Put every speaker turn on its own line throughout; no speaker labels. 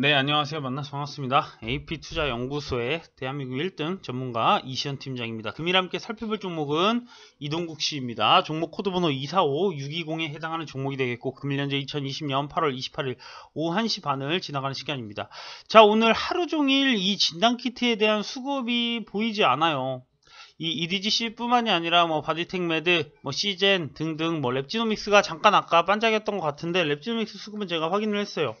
네, 안녕하세요. 만나서 반갑습니다. AP투자연구소의 대한민국 1등 전문가 이시현 팀장입니다. 금일 함께 살펴볼 종목은 이동국 씨입니다. 종목 코드번호 245620에 해당하는 종목이 되겠고 금일 현재 2020년 8월 28일 오후 1시 반을 지나가는 시간입니다. 자, 오늘 하루 종일 이 진단키트에 대한 수급이 보이지 않아요. 이 EDGC뿐만이 아니라 뭐 바디텍 매드, 뭐 시젠 등등 뭐 랩지노믹스가 잠깐 아까 반짝였던 것 같은데 랩지노믹스 수급은 제가 확인을 했어요.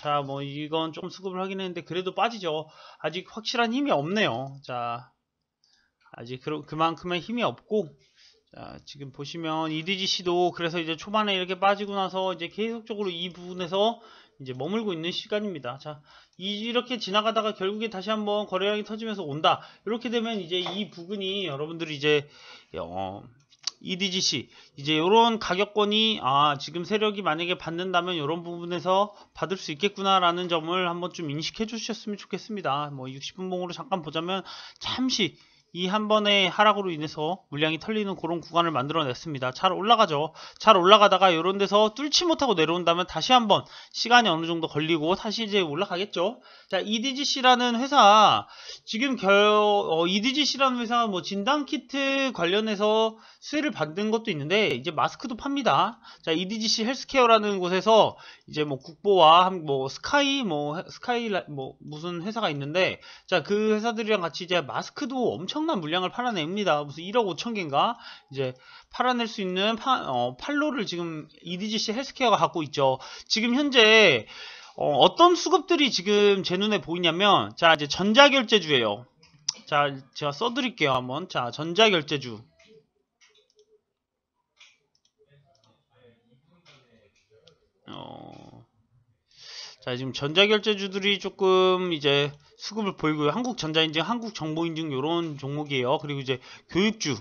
자, 뭐 이건 조금 수급을 확인했는데 그래도 빠지죠. 아직 확실한 힘이 없네요. 자, 아직 그, 그만큼의 힘이 없고 자, 지금 보시면 EDGC도 그래서 이제 초반에 이렇게 빠지고 나서 이제 계속적으로 이 부분에서 이제 머물고 있는 시간입니다. 자, 이렇게 지나가다가 결국에 다시 한번 거래량이 터지면서 온다. 이렇게 되면 이제 이 부근이 여러분들이 이제 어, EDGC 이제 이런 가격권이 아 지금 세력이 만약에 받는다면 이런 부분에서 받을 수 있겠구나라는 점을 한번 좀 인식해 주셨으면 좋겠습니다. 뭐 60분 봉으로 잠깐 보자면 잠시 이한 번의 하락으로 인해서 물량이 털리는 그런 구간을 만들어냈습니다. 잘 올라가죠. 잘 올라가다가 이런 데서 뚫지 못하고 내려온다면 다시 한 번 시간이 어느 정도 걸리고 다시 이제 올라가겠죠. 자, EDGC라는 회사 지금 결, 어, EDGC라는 회사가 뭐 진단 키트 관련해서 수혜를 받는 것도 있는데 이제 마스크도 팝니다. 자, EDGC 헬스케어라는 곳에서 이제 뭐 국보와 뭐 스카이 뭐 스카이 뭐 무슨 회사가 있는데 자, 그 회사들이랑 같이 이제 마스크도 엄청 엄청난 물량을 팔아냅니다. 무슨 1억 5천 개인가 이제 팔아낼 수 있는 파, 어, 팔로를 지금 EDGC 헬스케어가 갖고 있죠. 지금 현재 어, 떤 수급들이 지금 제 눈에 보이냐면 자 이제 전자결제주예요. 자 제가 써드릴게요 한번 자 전자결제주 어, 자 지금 전자결제주들이 조금 이제 수급을 보이고요. 한국전자인증, 한국정보인증 요런 종목이에요. 그리고 이제 교육주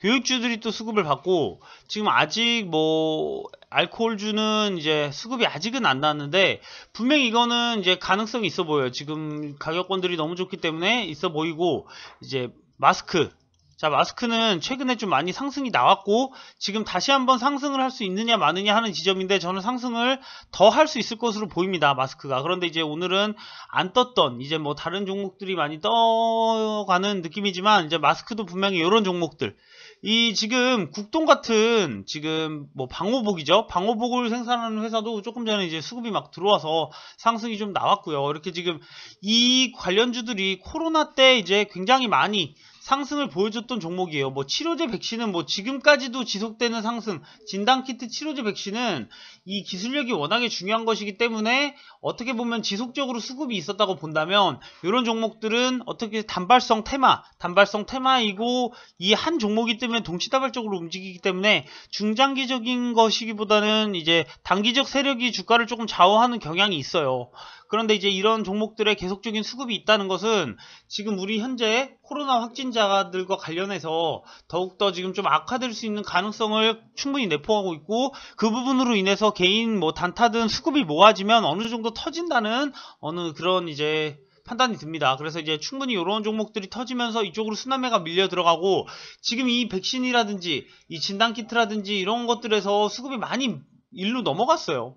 교육주들이 또 수급을 받고 지금 아직 뭐 알코올주는 이제 수급이 아직은 안 나왔는데 분명히 이거는 이제 가능성이 있어 보여요. 지금 가격권들이 너무 좋기 때문에 있어 보이고 이제 마스크 자 마스크는 최근에 좀 많이 상승이 나왔고 지금 다시 한번 상승을 할 수 있느냐 마느냐 하는 지점인데 저는 상승을 더 할 수 있을 것으로 보입니다 마스크가 그런데 이제 오늘은 안 떴던 이제 뭐 다른 종목들이 많이 떠가는 느낌이지만 이제 마스크도 분명히 이런 종목들 이 지금 국동 같은 지금 뭐 방호복이죠 방호복을 생산하는 회사도 조금 전에 이제 수급이 막 들어와서 상승이 좀 나왔고요 이렇게 지금 이 관련주들이 코로나 때 이제 굉장히 많이 상승을 보여줬던 종목이에요. 뭐 치료제 백신은 뭐 지금까지도 지속되는 상승, 진단키트 치료제 백신은 이 기술력이 워낙에 중요한 것이기 때문에 어떻게 보면 지속적으로 수급이 있었다고 본다면 이런 종목들은 어떻게 단발성 테마, 단발성 테마이고 이 한 종목이기 때문에 동시다발적으로 움직이기 때문에 중장기적인 것이기보다는 이제 단기적 세력이 주가를 조금 좌우하는 경향이 있어요. 그런데 이제 이런 종목들의 계속적인 수급이 있다는 것은 지금 우리 현재 코로나 확진자들과 관련해서 더욱더 지금 좀 악화될 수 있는 가능성을 충분히 내포하고 있고 그 부분으로 인해서 개인 뭐 단타든 수급이 모아지면 어느 정도 터진다는 어느 그런 이제 판단이 듭니다. 그래서 이제 충분히 이런 종목들이 터지면서 이쪽으로 수환매가 밀려 들어가고 지금 이 백신이라든지 이 진단키트라든지 이런 것들에서 수급이 많이 일로 넘어갔어요.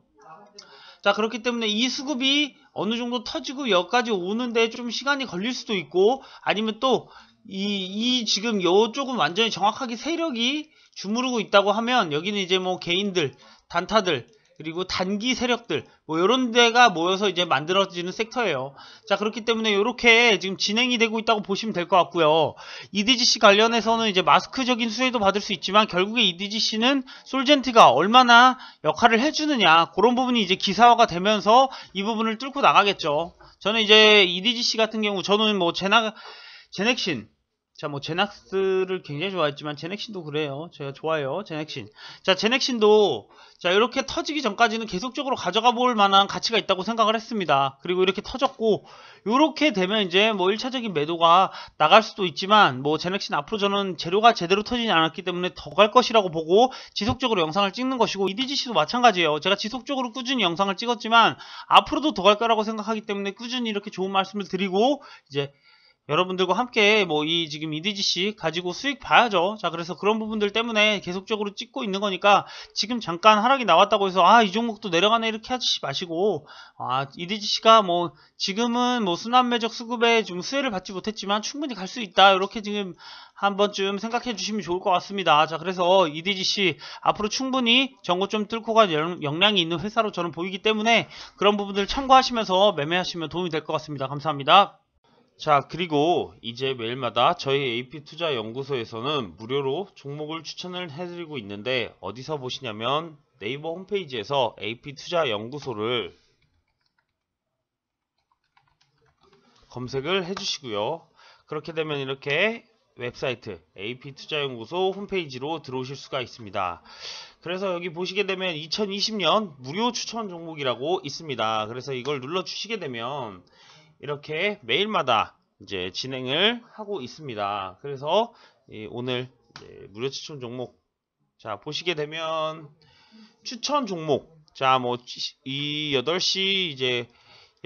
자 그렇기 때문에 이 수급이 어느 정도 터지고 여기까지 오는데 좀 시간이 걸릴 수도 있고 아니면 또 이, 이 지금 요쪽은 완전히 정확하게 세력이 주무르고 있다고 하면 여기는 이제 뭐 개인들, 단타들 그리고 단기 세력들 뭐 이런 데가 모여서 이제 만들어지는 섹터예요. 자 그렇기 때문에 이렇게 지금 진행이 되고 있다고 보시면 될 것 같고요. EDGC 관련해서는 이제 마스크적인 수혜도 받을 수 있지만 결국에 EDGC는 솔젠트가 얼마나 역할을 해주느냐 그런 부분이 이제 기사화가 되면서 이 부분을 뚫고 나가겠죠. 저는 이제 EDGC 같은 경우 저는 뭐 제나 제넥신 자, 뭐, 제낙스를 굉장히 좋아했지만, 제넥신도 그래요. 제가 좋아요. 제넥신. 자, 제넥신도, 자, 이렇게 터지기 전까지는 계속적으로 가져가 볼 만한 가치가 있다고 생각을 했습니다. 그리고 이렇게 터졌고, 이렇게 되면 이제 뭐 1차적인 매도가 나갈 수도 있지만, 뭐, 제넥신 앞으로 저는 재료가 제대로 터지지 않았기 때문에 더 갈 것이라고 보고, 지속적으로 영상을 찍는 것이고, EDGC도 마찬가지예요. 제가 지속적으로 꾸준히 영상을 찍었지만, 앞으로도 더 갈 거라고 생각하기 때문에 꾸준히 이렇게 좋은 말씀을 드리고, 이제, 여러분들과 함께 뭐 이 지금 EDGC 가지고 수익 봐야죠. 자, 그래서 그런 부분들 때문에 계속적으로 찍고 있는 거니까 지금 잠깐 하락이 나왔다고 해서 아, 이 종목도 내려가네 이렇게 하지 마시고 아, EDGC가 뭐 지금은 뭐 순환 매적 수급에 좀 수혜를 받지 못했지만 충분히 갈 수 있다. 이렇게 지금 한 번쯤 생각해 주시면 좋을 것 같습니다. 자, 그래서 EDGC 앞으로 충분히 전고점 뚫고 갈 역량이 있는 회사로 저는 보이기 때문에 그런 부분들 참고하시면서 매매하시면 도움이 될 것 같습니다. 감사합니다. 자 그리고 이제 매일마다 저희 AP투자연구소에서는 무료로 종목을 추천을 해드리고 있는데 어디서 보시냐면 네이버 홈페이지에서 AP투자연구소를 검색을 해주시고요. 그렇게 되면 이렇게 웹사이트 AP투자연구소 홈페이지로 들어오실 수가 있습니다. 그래서 여기 보시게 되면 2020년 무료 추천 종목이라고 있습니다. 그래서 이걸 눌러주시게 되면 이렇게 매일마다 이제 진행을 하고 있습니다. 그래서 오늘 무료 추천 종목 자 보시게 되면 추천 종목 자뭐이 8시 이제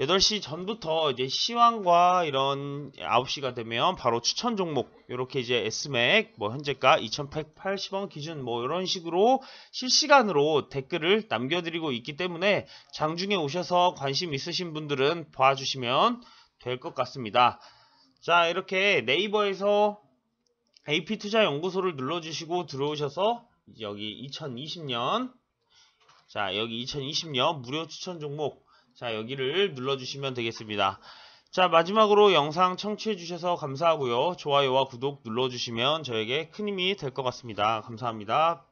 8시 전부터 이제 시황과 이런 9시가 되면 바로 추천 종목 이렇게 이제 S맥 뭐 현재가 2,180원 기준 뭐 이런 식으로 실시간으로 댓글을 남겨드리고 있기 때문에 장중에 오셔서 관심 있으신 분들은 봐주시면 될 것 같습니다. 자 이렇게 네이버에서 AP투자연구소를 눌러주시고 들어오셔서 여기 2020년 자 여기 2020년 무료 추천 종목 자 여기를 눌러주시면 되겠습니다. 자 마지막으로 영상 청취해주셔서 감사하고요. 좋아요와 구독 눌러주시면 저에게 큰 힘이 될 것 같습니다. 감사합니다.